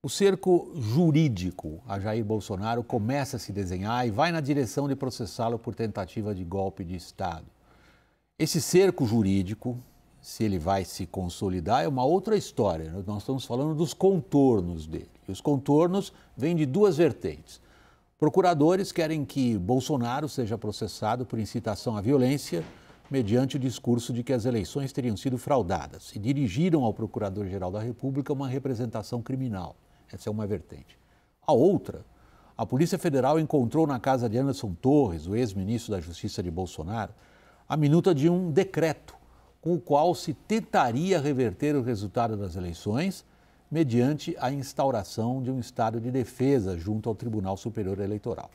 O cerco jurídico a Jair Bolsonaro começa a se desenhar e vai na direção de processá-lo por tentativa de golpe de Estado. Esse cerco jurídico, se ele vai se consolidar, é uma outra história. Nós estamos falando dos contornos dele. E os contornos vêm de duas vertentes. Procuradores querem que Bolsonaro seja processado por incitação à violência mediante o discurso de que as eleições teriam sido fraudadas e dirigiram ao Procurador-Geral da República uma representação criminal. Essa é uma vertente. A outra, a Polícia Federal encontrou na casa de Anderson Torres, o ex-ministro da Justiça de Bolsonaro, a minuta de um decreto com o qual se tentaria reverter o resultado das eleições mediante a instauração de um estado de defesa junto ao Tribunal Superior Eleitoral.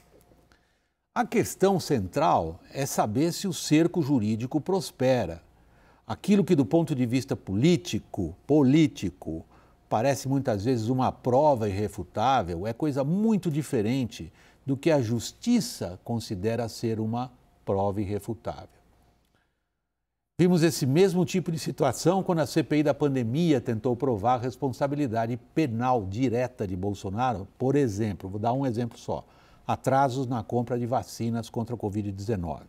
A questão central é saber se o cerco jurídico prospera. Aquilo que do ponto de vista político, político, parece muitas vezes uma prova irrefutável, é coisa muito diferente do que a justiça considera ser uma prova irrefutável. Vimos esse mesmo tipo de situação quando a CPI da pandemia tentou provar a responsabilidade penal direta de Bolsonaro, por exemplo, vou dar um exemplo só: atrasos na compra de vacinas contra a Covid-19.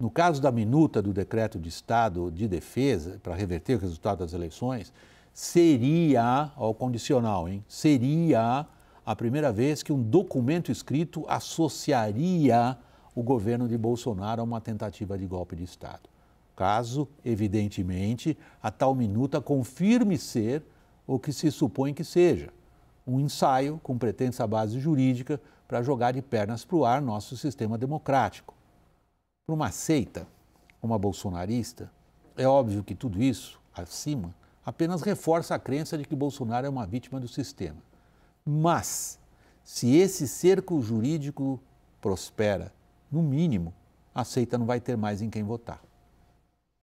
No caso da minuta do decreto de Estado de defesa para reverter o resultado das eleições, seria, ao condicional, hein? Seria a primeira vez que um documento escrito associaria o governo de Bolsonaro a uma tentativa de golpe de Estado. Caso, evidentemente, a tal minuta confirme ser o que se supõe que seja, um ensaio com pretensa base jurídica para jogar de pernas para o ar nosso sistema democrático. Para uma seita, como a bolsonarista, é óbvio que tudo isso, acima, apenas reforça a crença de que Bolsonaro é uma vítima do sistema. Mas, se esse cerco jurídico prospera, no mínimo, a seita não vai ter mais em quem votar.